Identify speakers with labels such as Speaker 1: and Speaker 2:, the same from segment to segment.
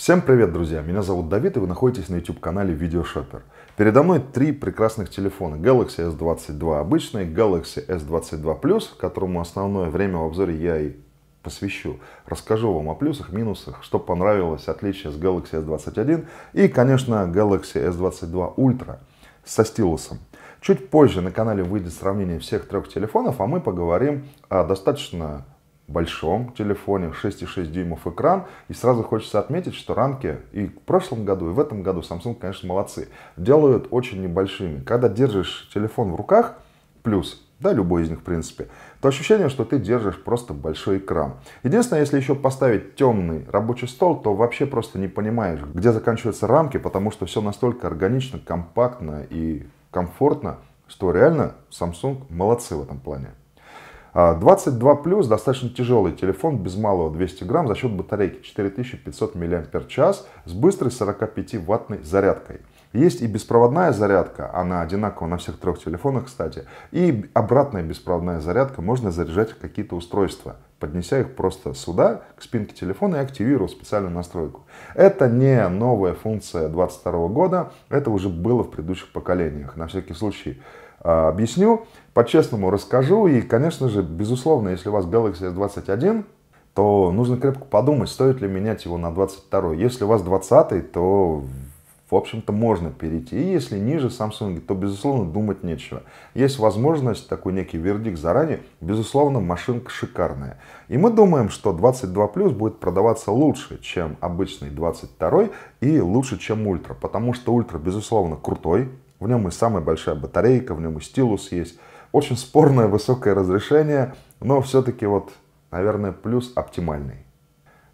Speaker 1: Всем привет, друзья! Меня зовут Давид, и вы находитесь на YouTube-канале Видеошоппер. Передо мной три прекрасных телефона. Galaxy S22 обычный, Galaxy S22 Plus, которому основное время в обзоре я и посвящу. Расскажу вам о плюсах, минусах, что понравилось, отличие с Galaxy S21 и, конечно, Galaxy S22 Ultra со стилусом. Чуть позже на канале выйдет сравнение всех трех телефонов, а мы поговорим о достаточно большом телефоне, 6,6 дюймов экран. И сразу хочется отметить, что рамки и в прошлом году, и в этом году Samsung, конечно, молодцы. Делают очень небольшими. Когда держишь телефон в руках, плюс, да, любой из них, в принципе, то ощущение, что ты держишь просто большой экран. Единственное, если еще поставить темный рабочий стол, то вообще просто не понимаешь, где заканчиваются рамки, потому что все настолько органично, компактно и комфортно, что реально Samsung молодцы в этом плане. 22 а, плюс достаточно тяжелый телефон, без малого 200 грамм, за счет батарейки 4500 мАч с быстрой 45-ваттной зарядкой. Есть и беспроводная зарядка, она одинакова на всех трех телефонах, кстати, и обратная беспроводная зарядка, можно заряжать какие-то устройства, поднеся их просто сюда, к спинке телефона и активируя специальную настройку. Это не новая функция 2022 года, это уже было в предыдущих поколениях. На всякий случай а, объясню, по-честному расскажу. И, конечно же, безусловно, если у вас Galaxy S21, то нужно крепко подумать, стоит ли менять его на 22. Если у вас 20, то в общем-то, можно перейти. И если ниже Samsung, то, безусловно, думать нечего. Есть возможность, такой некий вердикт заранее, безусловно, машинка шикарная. И мы думаем, что 22 Plus будет продаваться лучше, чем обычный 22 и лучше, чем Ультра. Потому что Ультра, безусловно, крутой, в нем и самая большая батарейка, в нем и стилус есть. Очень спорное высокое разрешение, но все-таки вот, наверное, плюс оптимальный.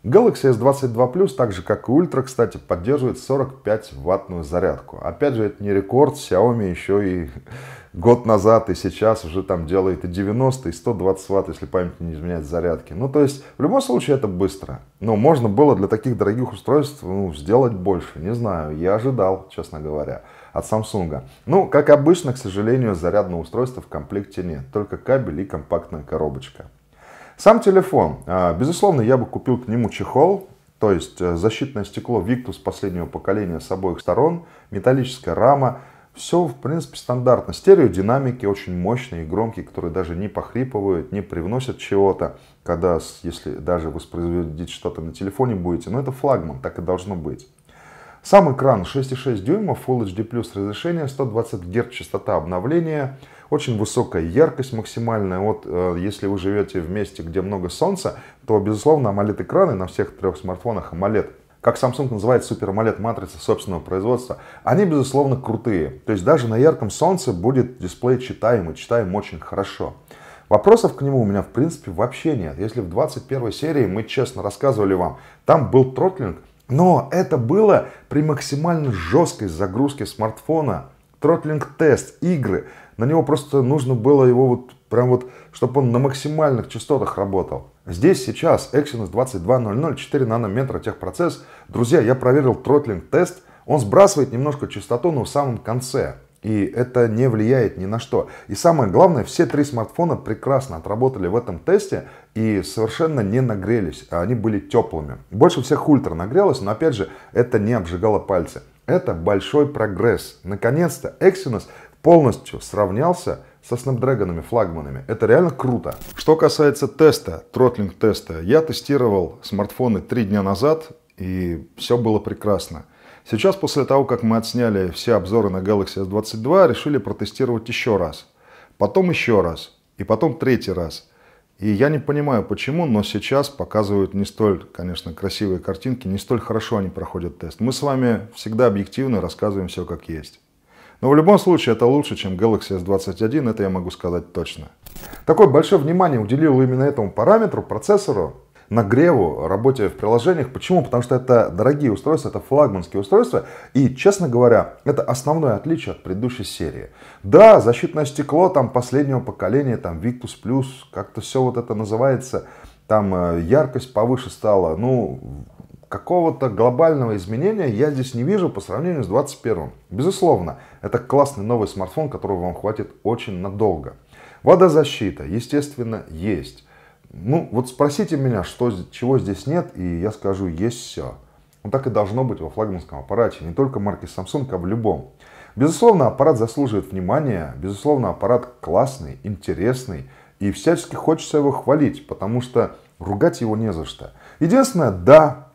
Speaker 1: Galaxy S22 Plus, так же как и Ultra, кстати, поддерживает 45-ваттную зарядку. Опять же, это не рекорд, Xiaomi еще и год назад и сейчас уже там делает и 90, и 120 ватт, если память не изменяет зарядки. Ну, то есть, в любом случае, это быстро. Но можно было для таких дорогих устройств ну, сделать больше. Не знаю, я ожидал, честно говоря, от Samsung. Ну, как обычно, к сожалению, зарядного устройства в комплекте нет. Только кабель и компактная коробочка. Сам телефон. А, безусловно, я бы купил к нему чехол, то есть э, защитное стекло Victus последнего поколения с обоих сторон, металлическая рама. Все, в принципе, стандартно. Стереодинамики очень мощные и громкие, которые даже не похрипывают, не привносят чего-то, когда, если даже воспроизводить что-то на телефоне будете. Но это флагман, так и должно быть. Сам экран 6,6 дюймов, Full HD+, разрешение, 120 Гц частота обновления, очень высокая яркость максимальная. Вот э, если вы живете в месте, где много солнца, то, безусловно, AMOLED-экраны на всех трех смартфонах AMOLED как Samsung называет Super AMOLED матрицы собственного производства, они, безусловно, крутые. То есть даже на ярком солнце будет дисплей читаемый, читаем очень хорошо. Вопросов к нему у меня, в принципе, вообще нет. Если в 21 серии мы честно рассказывали вам, там был тротлинг, но это было при максимально жесткой загрузке смартфона. Тротлинг-тест, игры. На него просто нужно было его вот прям вот, чтобы он на максимальных частотах работал. Здесь сейчас Exynos 2200 4 нанометра техпроцесс. Друзья, я проверил тротлинг-тест. Он сбрасывает немножко частоту, но в самом конце. И это не влияет ни на что. И самое главное, все три смартфона прекрасно отработали в этом тесте и совершенно не нагрелись, а они были теплыми. Больше всех ультра нагрелось, но опять же, это не обжигало пальцы. Это большой прогресс. Наконец-то Exynos полностью сравнялся со Snapdragon флагманами. Это реально круто. Что касается теста, тротлинг теста, я тестировал смартфоны три дня назад и все было прекрасно. Сейчас, после того, как мы отсняли все обзоры на Galaxy S22, решили протестировать еще раз. Потом еще раз. И потом третий раз. И я не понимаю почему, но сейчас показывают не столь, конечно, красивые картинки, не столь хорошо они проходят тест. Мы с вами всегда объективно рассказываем все как есть. Но в любом случае это лучше, чем Galaxy S21, это я могу сказать точно. Такое большое внимание уделил именно этому параметру, процессору, нагреву, работе в приложениях. Почему? Потому что это дорогие устройства, это флагманские устройства. И, честно говоря, это основное отличие от предыдущей серии. Да, защитное стекло там последнего поколения, там Victus Plus, как-то все вот это называется, там э, яркость повыше стала. Ну, какого-то глобального изменения я здесь не вижу по сравнению с 21. Безусловно, это классный новый смартфон, которого вам хватит очень надолго. Водозащита, естественно, есть. Ну, вот спросите меня, что, чего здесь нет, и я скажу, есть все. Ну, так и должно быть во флагманском аппарате, не только марки Samsung, а в любом. Безусловно, аппарат заслуживает внимания, безусловно, аппарат классный, интересный, и всячески хочется его хвалить, потому что ругать его не за что. Единственное, да,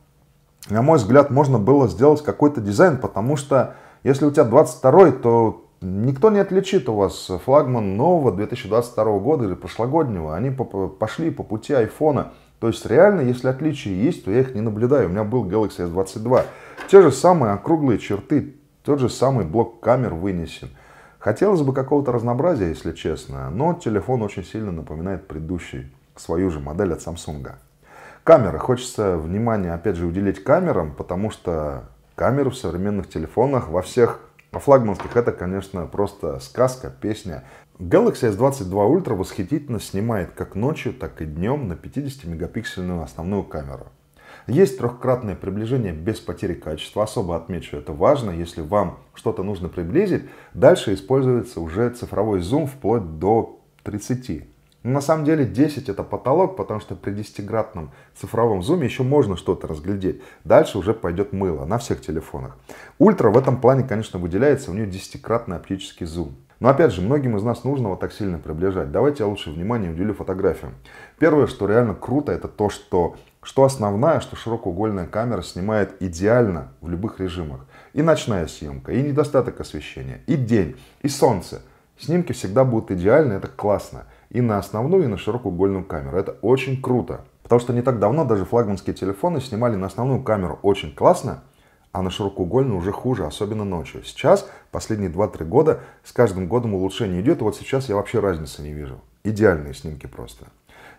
Speaker 1: на мой взгляд, можно было сделать какой-то дизайн, потому что если у тебя 22 то Никто не отличит у вас флагман нового 2022 года или прошлогоднего. Они пошли по пути айфона. То есть реально, если отличия есть, то я их не наблюдаю. У меня был Galaxy S22. Те же самые округлые черты, тот же самый блок камер вынесен. Хотелось бы какого-то разнообразия, если честно, но телефон очень сильно напоминает предыдущий, свою же модель от Samsung. Камеры. Хочется внимания, опять же, уделить камерам, потому что камеры в современных телефонах во всех по-флагманских а это, конечно, просто сказка, песня. Galaxy S22 Ultra восхитительно снимает как ночью, так и днем на 50-мегапиксельную основную камеру. Есть трехкратное приближение без потери качества. Особо отмечу, это важно. Если вам что-то нужно приблизить, дальше используется уже цифровой зум вплоть до 30 но на самом деле 10 это потолок, потому что при 10-градном цифровом зуме еще можно что-то разглядеть. Дальше уже пойдет мыло на всех телефонах. Ультра в этом плане, конечно, выделяется, у нее 10-кратный оптический зум. Но опять же, многим из нас нужно вот так сильно приближать. Давайте я лучше внимание уделю фотографиям. Первое, что реально круто, это то, что, что основная, что широкоугольная камера снимает идеально в любых режимах. И ночная съемка, и недостаток освещения, и день, и солнце. Снимки всегда будут идеальны, это классно и на основную, и на широкоугольную камеру. Это очень круто, потому что не так давно даже флагманские телефоны снимали на основную камеру очень классно, а на широкоугольную уже хуже, особенно ночью. Сейчас, последние 2-3 года, с каждым годом улучшение идет, и вот сейчас я вообще разницы не вижу. Идеальные снимки просто.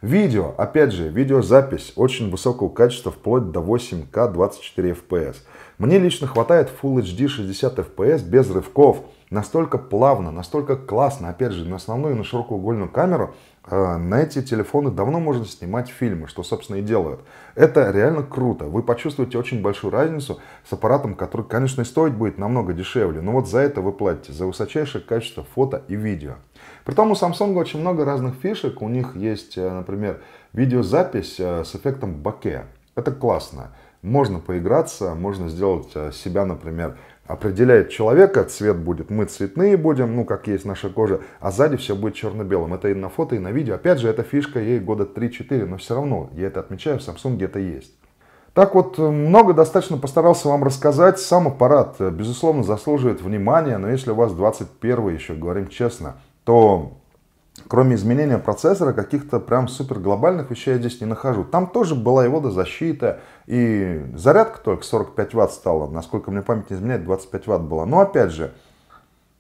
Speaker 1: Видео, опять же, видеозапись очень высокого качества, вплоть до 8К 24 FPS. Мне лично хватает Full HD 60 FPS без рывков – настолько плавно, настолько классно, опять же, на основную и на широкоугольную камеру, э, на эти телефоны давно можно снимать фильмы, что, собственно, и делают. Это реально круто. Вы почувствуете очень большую разницу с аппаратом, который, конечно, и стоить будет намного дешевле, но вот за это вы платите, за высочайшее качество фото и видео. Притом у Samsung очень много разных фишек. У них есть, э, например, видеозапись э, с эффектом боке. Это классно. Можно поиграться, можно сделать себя, например, определяет человека, цвет будет, мы цветные будем, ну, как есть наша кожа, а сзади все будет черно-белым. Это и на фото, и на видео. Опять же, эта фишка ей года 3-4, но все равно, я это отмечаю, в Samsung где-то есть. Так вот, э, много достаточно постарался вам рассказать. Сам аппарат, э, безусловно, заслуживает внимания, но если у вас 21 еще, говорим честно, то кроме изменения процессора, каких-то прям супер глобальных вещей я здесь не нахожу. Там тоже была и водозащита, и зарядка только 45 ватт стала, насколько мне память не изменяет, 25 ватт была. Но опять же,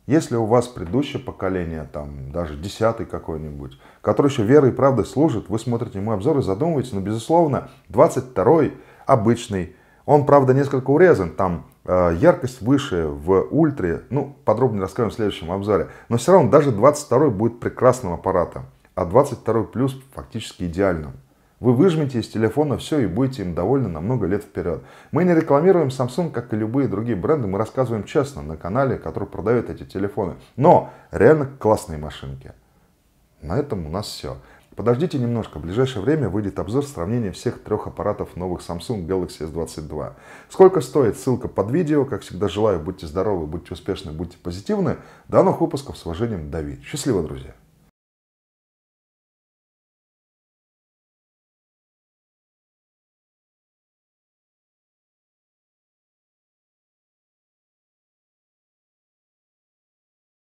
Speaker 1: если у вас предыдущее поколение, там даже десятый какой-нибудь, который еще верой и правдой служит, вы смотрите мой обзор и задумываетесь, но, ну, безусловно, 22-й обычный он, правда, несколько урезан, там э, яркость выше в ультре, ну, подробнее расскажем в следующем обзоре. Но все равно даже 22 будет прекрасным аппаратом, а 22 плюс фактически идеальным. Вы выжмете из телефона все и будете им довольны на много лет вперед. Мы не рекламируем Samsung, как и любые другие бренды, мы рассказываем честно на канале, который продает эти телефоны. Но реально классные машинки. На этом у нас все. Подождите немножко, в ближайшее время выйдет обзор сравнения всех трех аппаратов новых Samsung Galaxy S22. Сколько стоит, ссылка под видео. Как всегда желаю, будьте здоровы, будьте успешны, будьте позитивны. До новых выпусков, с уважением, Давид. Счастливо, друзья!